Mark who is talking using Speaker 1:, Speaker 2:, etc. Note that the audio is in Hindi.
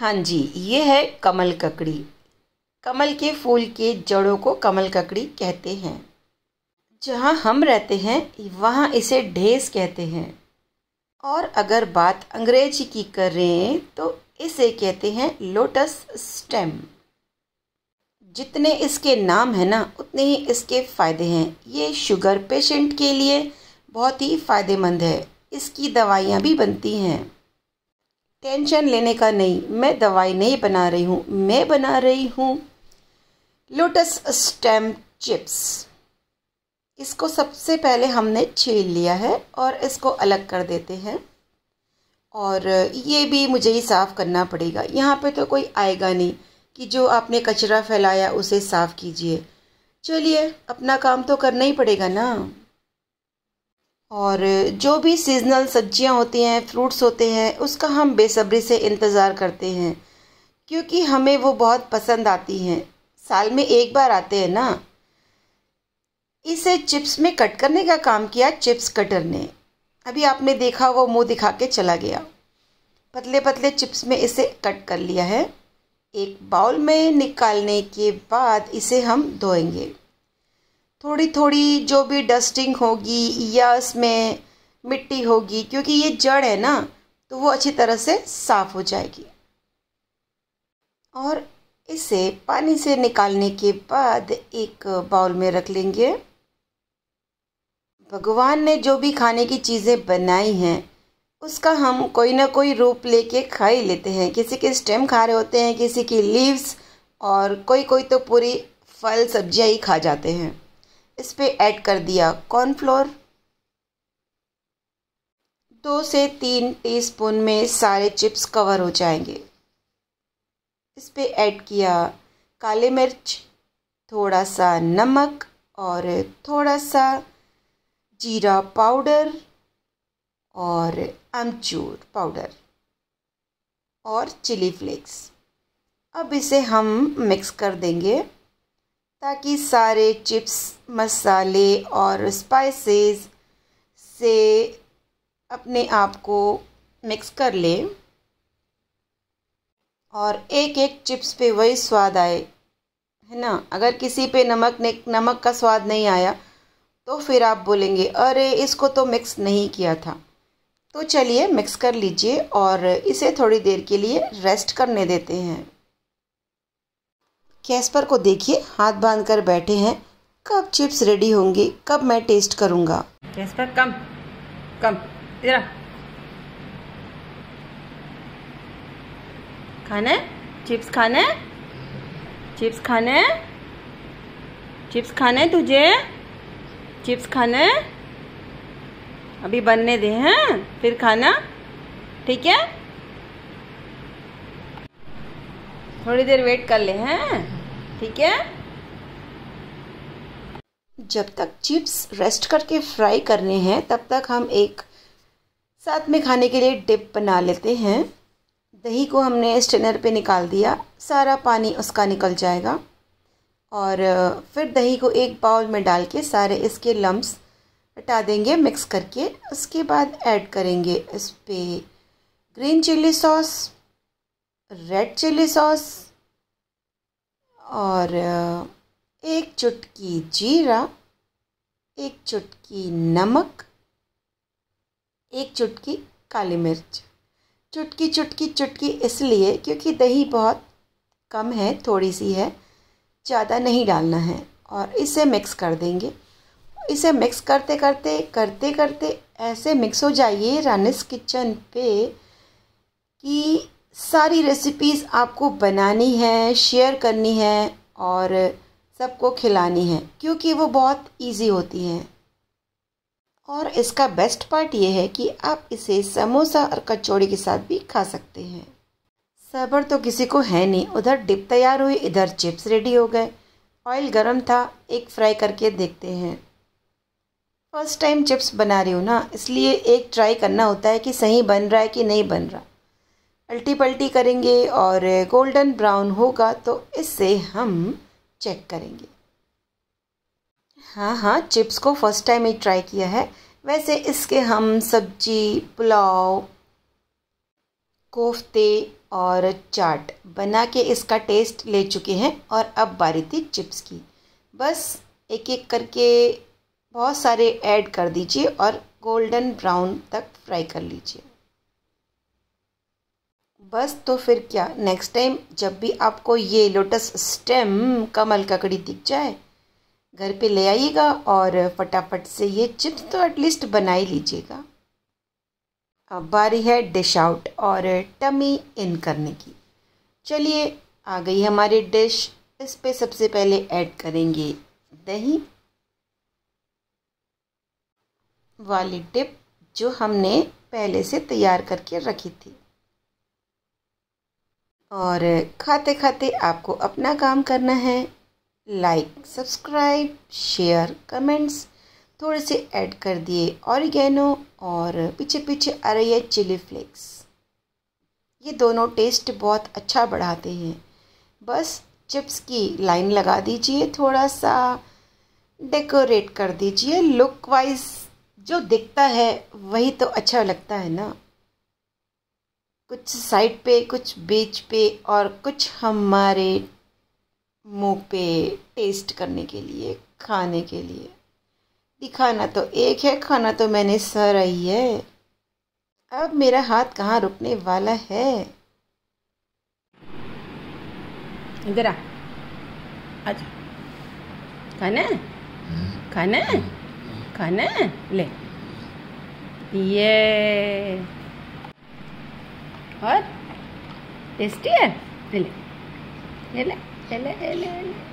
Speaker 1: हाँ जी ये है कमल ककड़ी कमल के फूल के जड़ों को कमल ककड़ी कहते हैं जहाँ हम रहते हैं वहाँ इसे ढेस कहते हैं और अगर बात अंग्रेजी की करें तो इसे कहते हैं लोटस स्टेम जितने इसके नाम हैं ना उतने ही इसके फ़ायदे हैं ये शुगर पेशेंट के लिए बहुत ही फ़ायदेमंद है इसकी दवाइयाँ भी बनती हैं टेंशन लेने का नहीं मैं दवाई नहीं बना रही हूँ मैं बना रही हूँ लोटस स्टेम चिप्स इसको सबसे पहले हमने छील लिया है और इसको अलग कर देते हैं और ये भी मुझे ही साफ़ करना पड़ेगा यहाँ पे तो कोई आएगा नहीं कि जो आपने कचरा फैलाया उसे साफ़ कीजिए चलिए अपना काम तो करना ही पड़ेगा ना और जो भी सीजनल सब्जियां होती हैं फ्रूट्स होते हैं उसका हम बेसब्री से इंतज़ार करते हैं क्योंकि हमें वो बहुत पसंद आती हैं साल में एक बार आते हैं ना इसे चिप्स में कट करने का काम किया चिप्स कटर ने अभी आपने देखा वो मुंह दिखा के चला गया पतले पतले चिप्स में इसे कट कर लिया है एक बाउल में निकालने के बाद इसे हम धोएंगे थोड़ी थोड़ी जो भी डस्टिंग होगी या इसमें मिट्टी होगी क्योंकि ये जड़ है ना तो वो अच्छी तरह से साफ़ हो जाएगी और इसे पानी से निकालने के बाद एक बाउल में रख लेंगे भगवान ने जो भी खाने की चीज़ें बनाई हैं उसका हम कोई ना कोई रूप लेके खा ही लेते हैं किसी के स्टेम खा रहे होते हैं किसी की लीव्स और कोई कोई तो पूरी फल सब्जियां ही खा जाते हैं इस पर ऐड कर दिया कॉर्नफ्लोर दो से तीन टीस्पून में सारे चिप्स कवर हो जाएंगे इस पर ऐड किया काले मिर्च थोड़ा सा नमक और थोड़ा सा जीरा पाउडर और अमचूर पाउडर और चिली फ्लेक्स अब इसे हम मिक्स कर देंगे ताकि सारे चिप्स मसाले और स्पाइसेस से अपने आप को मिक्स कर ले और एक एक चिप्स पे वही स्वाद आए है ना अगर किसी पे नमक ने नमक का स्वाद नहीं आया तो फिर आप बोलेंगे अरे इसको तो मिक्स नहीं किया था तो चलिए मिक्स कर लीजिए और इसे थोड़ी देर के लिए रेस्ट करने देते हैं कैस्पर को देखिए हाथ बांध कर बैठे हैं कब चिप्स रेडी होंगे कब मैं टेस्ट करूंगा कैस्पर कम कम इधर खाना चिप्स खाना चिप्स खाना है चिप्स खाना है तुझे चिप्स खाना है अभी बनने दे हैं फिर खाना ठीक है थोड़ी देर वेट कर ले हैं ठीक है जब तक चिप्स रेस्ट करके फ्राई करने हैं तब तक हम एक साथ में खाने के लिए डिप बना लेते हैं दही को हमने स्टेनर पे निकाल दिया सारा पानी उसका निकल जाएगा और फिर दही को एक बाउल में डाल के सारे इसके लम्ब्स हटा देंगे मिक्स करके उसके बाद ऐड करेंगे इस पर green chilli sauce red chilli sauce और एक चुटकी जीरा एक चुटकी नमक एक चुटकी काली मिर्च चुटकी चुटकी चुटकी इसलिए क्योंकि दही बहुत कम है थोड़ी सी है ज़्यादा नहीं डालना है और इसे मिक्स कर देंगे इसे मिक्स करते करते करते करते ऐसे मिक्स हो जाइए रानिस किचन पे कि सारी रेसिपीज़ आपको बनानी है शेयर करनी है और सबको खिलानी है क्योंकि वो बहुत इजी होती हैं और इसका बेस्ट पार्ट ये है कि आप इसे समोसा और कचौड़ी के साथ भी खा सकते हैं सबर तो किसी को है नहीं उधर डिप तैयार हुई इधर चिप्स रेडी हो गए ऑयल गरम था एक फ्राई करके देखते हैं फर्स्ट टाइम चिप्स बना रही हूँ ना इसलिए एक ट्राई करना होता है कि सही बन रहा है कि नहीं बन रहा अल्टी पल्टी करेंगे और गोल्डन ब्राउन होगा तो इससे हम चेक करेंगे हाँ हाँ चिप्स को फर्स्ट टाइम ही ट्राई किया है वैसे इसके हम सब्जी पुलाव कोफ्ते और चाट बना के इसका टेस्ट ले चुके हैं और अब बारी थी चिप्स की बस एक एक करके बहुत सारे ऐड कर दीजिए और गोल्डन ब्राउन तक फ्राई कर लीजिए बस तो फिर क्या नेक्स्ट टाइम जब भी आपको ये लोटस स्टेम कमल ककड़ी दिख जाए घर पे ले आइएगा और फटाफट से ये चिप्स तो एटलीस्ट बना ही लीजिएगा अब बारी है डिश आउट और टमी इन करने की चलिए आ गई हमारी डिश इस पे सबसे पहले ऐड करेंगे दही वाली टिप जो हमने पहले से तैयार करके रखी थी और खाते खाते आपको अपना काम करना है लाइक सब्सक्राइब शेयर कमेंट्स थोड़े से ऐड कर दिए ऑरिगेनो और पीछे पीछे आ रही है चिली फ्लेक्स ये दोनों टेस्ट बहुत अच्छा बढ़ाते हैं बस चिप्स की लाइन लगा दीजिए थोड़ा सा डेकोरेट कर दीजिए लुक वाइज जो दिखता है वही तो अच्छा लगता है ना कुछ साइड पे कुछ बीच पे और कुछ हमारे मुंह पे टेस्ट करने के लिए खाने के लिए दिखाना तो एक है खाना तो मैंने सर रही है अब मेरा हाथ कहाँ रुकने वाला है इधर आ अच्छा खाना है खाना है खाना है ले ये और टेस्टी है ले ले ले ले ले ले ले, ले,